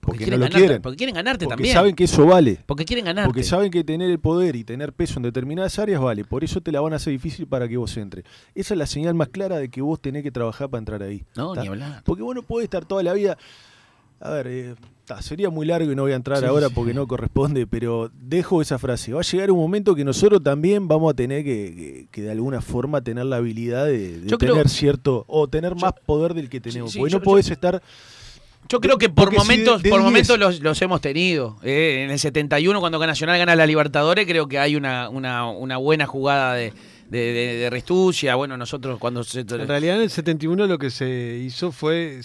S3: Porque, quieren ganarte, quieren. Porque ganarte también. saben que eso vale. Porque quieren ganarte. Porque saben que tener el poder y tener peso en determinadas áreas vale. Por eso te la van a hacer difícil para que vos entres. Esa es la señal más clara de que vos tenés que trabajar para entrar ahí. No, ni hablar. Porque vos no podés estar toda la vida. A ver, eh, sería muy largo y no voy a entrar ahora porque no corresponde, pero dejo esa frase. Va a llegar un momento que nosotros también vamos a tener que, de alguna forma tener la habilidad de, tener cierto, o tener
S1: más poder del que tenemos. porque no podés estar... Yo creo que por momentos, por momentos los, hemos tenido. Eh, en el 71, cuando Nacional gana la Libertadores, creo que hay una, una buena jugada de de, de, Restucia. Bueno, nosotros cuando se... En realidad en el 71
S2: lo que se hizo fue...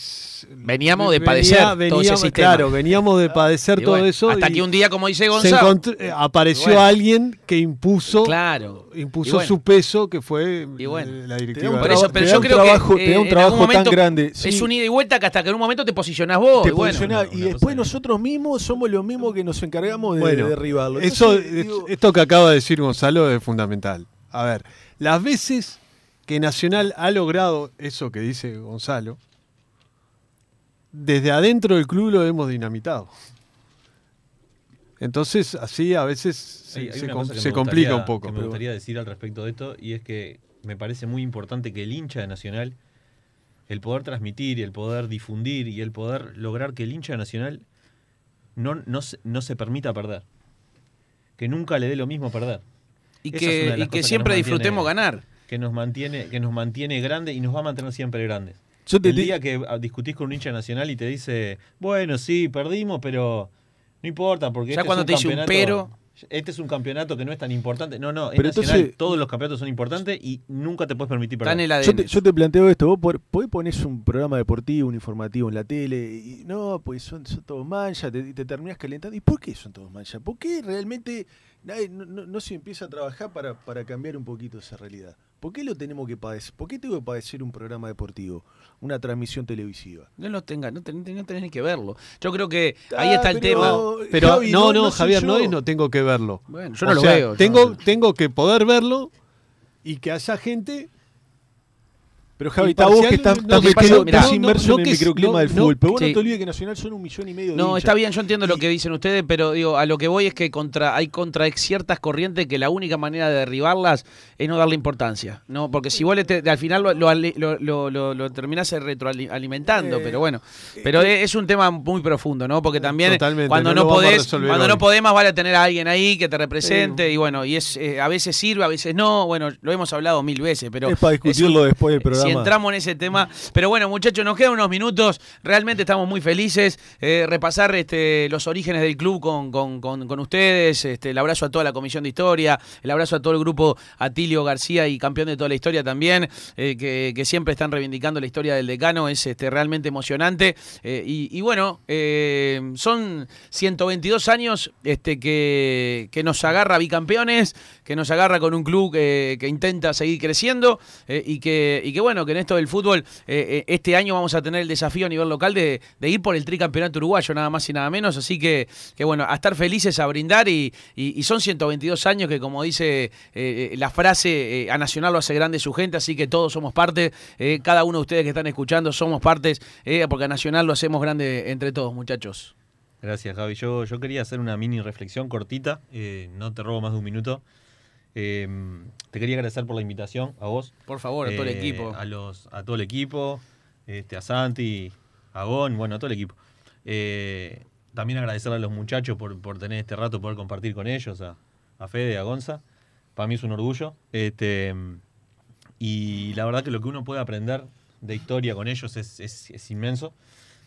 S2: Veníamos de padecer todo Claro, veníamos de padecer todo eso. Hasta que un día, como dice Gonzalo... Eh, apareció alguien que impuso,
S1: claro. impuso su
S2: peso, que fue
S1: la directiva. creo que... Eh, un trabajo grande. Es un ida y vuelta que hasta que en un momento te posicionás vos. y, después nosotros mismos somos los mismos que nos encargamos de, derribarlo. eso,
S2: esto que acaba de decir Gonzalo es fundamental. A ver, las veces que Nacional ha logrado eso que dice Gonzalo, desde adentro del club lo hemos dinamitado. Entonces, así a veces se, complica un poco. me gustaría
S4: decir al respecto de esto, y es que me parece muy importante que el hincha de Nacional, el poder transmitir y el poder difundir y el poder lograr que el hincha de Nacional no, no, no se permita perder. Que nunca le dé lo mismo perder. Y que, que siempre disfrutemos ganar. Que nos, mantiene, que nos mantiene grande y nos va a mantener siempre grandes. el día que ah, discutís con un hincha nacional y te dice, bueno, sí, perdimos, pero no importa, porque... Ya este cuando es un te dice un pero... Este es un campeonato que no es tan importante. No, no, en todos los campeonatos son importantes y nunca te puedes permitir perder. Yo
S3: te, planteo esto, vos podés ponés un programa deportivo, un informativo en la tele, y
S4: no, pues son, todos manchas,
S3: te, te terminás calentando. ¿Y por qué son todos manchas? ¿Por qué realmente no, se empieza a trabajar para, para cambiar un poquito esa realidad. ¿Por qué lo tenemos que padecer? ¿Por qué tengo que padecer un programa deportivo, una transmisión televisiva?
S1: No lo tenga, no, tenés ni que verlo. Yo creo que ah, ahí está el tema. Eh, pero no, no, Javier, no
S2: no tengo que verlo. Bueno, yo no lo veo. Tengo, tengo que poder verlo y que haya gente pero Javi, está vos que estás,
S3: no, inmerso en el microclima del fútbol. pero vos no te olvides que Nacional son un millón y medio de No, está
S1: bien, yo entiendo lo que dicen ustedes, pero digo, a lo que voy es que contra, hay contra ciertas corrientes que la única manera de derribarlas es no darle importancia. no Porque si vos al final lo, lo, lo, terminás retroalimentando, eh, pero bueno. Eh, pero eh. es un tema muy profundo, ¿no? Porque también cuando no, podés, cuando no podés más vale tener a alguien ahí que te represente, y bueno, y es a veces sirve, a veces no, bueno, lo hemos hablado mil veces, pero. Es para discutirlo
S3: después del programa entramos
S1: en ese tema. Pero bueno, muchachos, nos quedan unos minutos. Realmente estamos muy felices. Eh, repasar este, los orígenes del club con, ustedes. Este, el abrazo a toda la comisión de historia. El abrazo a todo el grupo Atilio García y campeón de toda la historia también, eh, que, siempre están reivindicando la historia del decano. Es este, realmente emocionante. Eh, y, bueno, son 122 años este, que, que, nos agarra bicampeones, que nos agarra con un club que, intenta seguir creciendo y, que, y que, bueno, que en esto del fútbol, eh, eh, este año vamos a tener el desafío a nivel local de, ir por el tricampeonato uruguayo, nada más y nada menos. Así que, que bueno, a estar felices, a brindar y, son 122 años que, como dice eh, la frase, a Nacional lo hace grande su gente, así que todos somos parte, cada uno de ustedes que están escuchando somos partes, porque a Nacional lo hacemos grande entre todos, muchachos.
S4: Gracias, Javi. Yo, yo quería hacer una mini reflexión cortita, no te robo más de un minuto. Em, te quería agradecer por la invitación, a vos. Por favor, a todo el eh, equipo. A, los, a todo el equipo, este, a Santi, a Gon, bueno, a todo el equipo. Eh, también agradecer a los muchachos por, tener este rato, poder compartir con ellos, a, a Fede, a Gonza. Para mí es un orgullo. Este, y la verdad que lo que uno puede aprender de historia con ellos es, inmenso.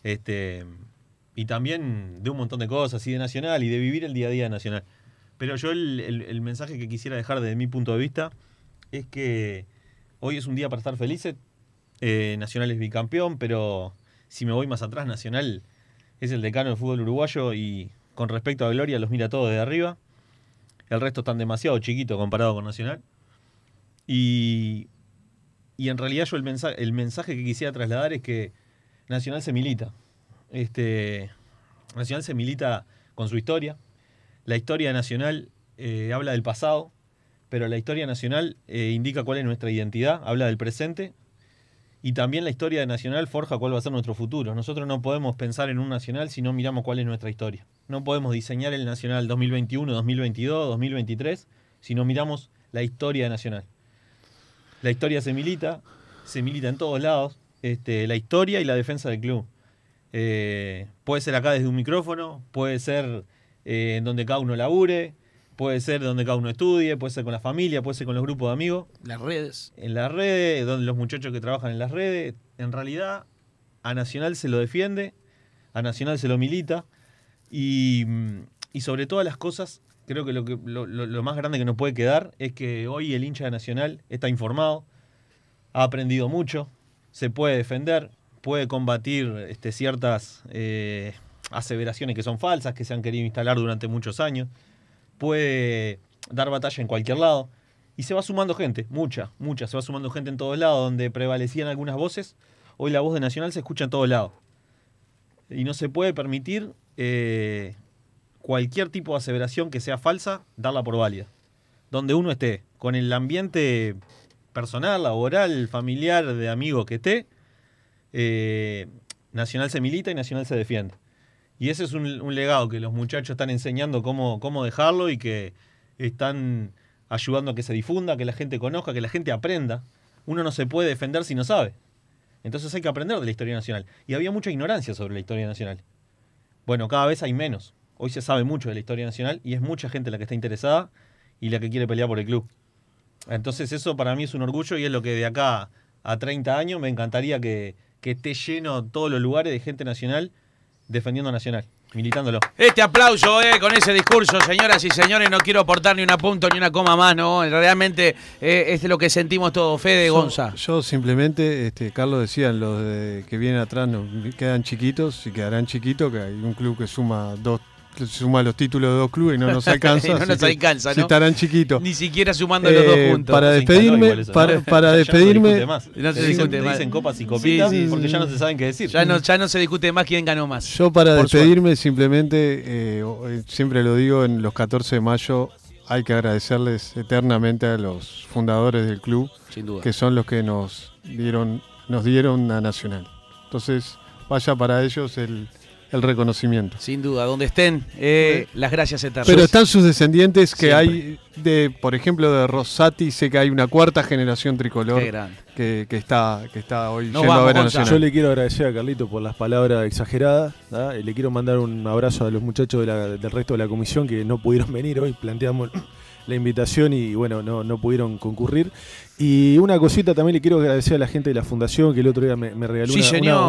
S4: Este, y también de un montón de cosas, así de Nacional, y de vivir el día a día Nacional. Pero yo el, mensaje que quisiera dejar desde mi punto de vista es que hoy es un día para estar felices. Eh, Nacional es bicampeón, pero si me voy más atrás, Nacional es el decano del fútbol uruguayo y con respecto a Gloria los mira todos de arriba. El resto están demasiado chiquito comparado con Nacional. Y, en realidad yo el mensaje, el mensaje que quisiera trasladar es que Nacional se milita. Este, Nacional se milita con su historia, la historia nacional eh, habla del pasado, pero la historia nacional eh, indica cuál es nuestra identidad, habla del presente, y también la historia nacional forja cuál va a ser nuestro futuro. Nosotros no podemos pensar en un nacional si no miramos cuál es nuestra historia. No podemos diseñar el nacional 2021, 2022, 2023, si no miramos la historia nacional. La historia se milita, se milita en todos lados, este, la historia y la defensa del club. Eh, puede ser acá desde un micrófono, puede ser eh, en donde cada uno labure, puede ser donde cada uno estudie, puede ser con la familia, puede ser con los grupos de amigos. Las redes. En las redes, donde los muchachos que trabajan en las redes, en realidad a Nacional se lo defiende, a Nacional se lo milita y, sobre todas las cosas, creo que, lo, lo, más grande que nos puede quedar es que hoy el hincha de Nacional está informado, ha aprendido mucho, se puede defender, puede combatir este, ciertas... Eh, aseveraciones que son falsas, que se han querido instalar durante muchos años. Puede dar batalla en cualquier lado. Y se va sumando gente, mucha, mucha. Se va sumando gente en todos lados, donde prevalecían algunas voces. Hoy la voz de Nacional se escucha en todos lados. Y no se puede permitir eh, cualquier tipo de aseveración que sea falsa, darla por válida. Donde uno esté, con el ambiente personal, laboral, familiar, de amigo que esté, eh, Nacional se milita y Nacional se defiende. Y ese es un, legado que los muchachos están enseñando cómo, dejarlo y que están ayudando a que se difunda, que la gente conozca, que la gente aprenda. Uno no se puede defender si no sabe. Entonces hay que aprender de la historia nacional. Y había mucha ignorancia sobre la historia nacional. Bueno, cada vez hay menos. Hoy se sabe mucho de la historia nacional y es mucha gente la que está interesada y la que quiere pelear por el club. Entonces eso para mí es un orgullo y es lo que de acá a 30 años me encantaría que, que esté lleno todos los lugares de gente nacional defendiendo a Nacional, militándolo.
S1: Este aplauso, eh, con ese discurso, señoras y señores, no quiero aportar ni un apunto ni una coma más, ¿no? Realmente eh, es lo que sentimos todos, Fede Gonza.
S2: Yo simplemente, este, Carlos decía, los que vienen atrás nos quedan chiquitos y quedarán chiquitos, que hay un club que suma dos, suma los títulos de dos clubes y no nos alcanza. no nos alcanza, ¿no? Si estarán chiquitos. Ni siquiera sumando los eh, dos puntos. Para despedirme, para, despedirme. no, se discute
S1: más. dicen, copas y copitas porque ya no se saben qué decir. Ya no, se discute más quién ganó más. Yo para despedirme
S2: simplemente, eh, eh, siempre lo digo, en los 14 de mayo hay que agradecerles eternamente a los fundadores del club, que son los que nos dieron, nos dieron a Nacional. Entonces, vaya para ellos el el reconocimiento.
S1: Sin duda, donde estén, eh, las gracias eternas. Pero están
S2: sus descendientes que hay, de, por ejemplo, de Rosati, sé que hay una cuarta generación tricolor que, está, que está hoy yendo Yo
S3: le quiero agradecer a Carlito por las palabras exageradas y le quiero mandar un abrazo a los muchachos del resto de la comisión que no pudieron venir hoy, planteamos la invitación y bueno, no, no pudieron concurrir. Y una cosita también le quiero agradecer a la gente de la fundación que el otro día me, regaló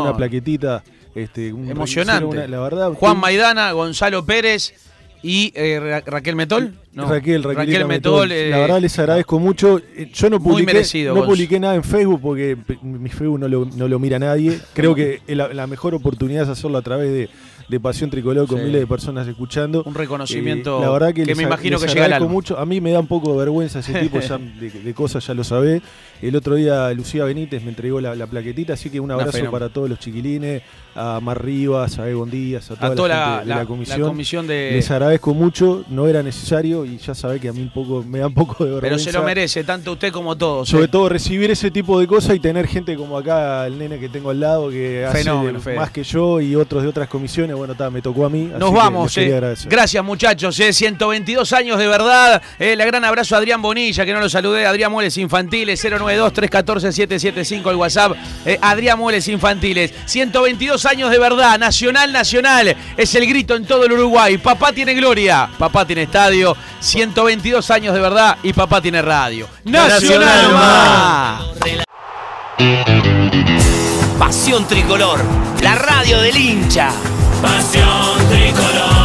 S3: una plaquetita
S1: este, Emocionante. la verdad, Juan Maidana, Gonzalo Pérez y eh, Raquel Metol. Raquel, Metol. Eh, la verdad
S3: les agradezco mucho. Eh, yo no publiqué, no publiqué nada en Facebook porque mi Facebook no lo, mira nadie. Creo que la mejor oportunidad es hacerlo a través de de Pasión Tricolor con miles de personas escuchando. Un reconocimiento eh, que, me imagino que llega al mucho. A mí me da un poco de vergüenza ese tipo de, cosas, ya lo sabés. El otro día Lucía Benítez me entregó la, plaquetita, así que un abrazo para todos los chiquilines, a Mar Rivas, a Egon Díaz, a toda, la, comisión. Les agradezco mucho, no era necesario y ya sabés que a mí me da un poco de vergüenza. Pero se lo
S1: merece, tanto usted como todos. Sobre ¿eh? todo recibir
S3: ese tipo de cosas y tener gente
S1: como acá, el nene
S3: que tengo al lado, que hace más que yo y otros de otras comisiones bueno, me tocó a mí. Nos vamos, eh.
S1: Gracias, muchachos, 122 eh. años de verdad. Eh, la gran abrazo a Adrián Bonilla, que no lo saludé. Adrián Mueles Infantiles, 092-314-775 el WhatsApp. Adrián Mueles Infantiles, 122 años de verdad. Nacional, nacional. Es el grito en todo el Uruguay. Papá tiene gloria, papá tiene estadio. 122 años de verdad y papá tiene radio. Nacional, Pasión Tricolor, la radio del hincha. Pasión Tricolor.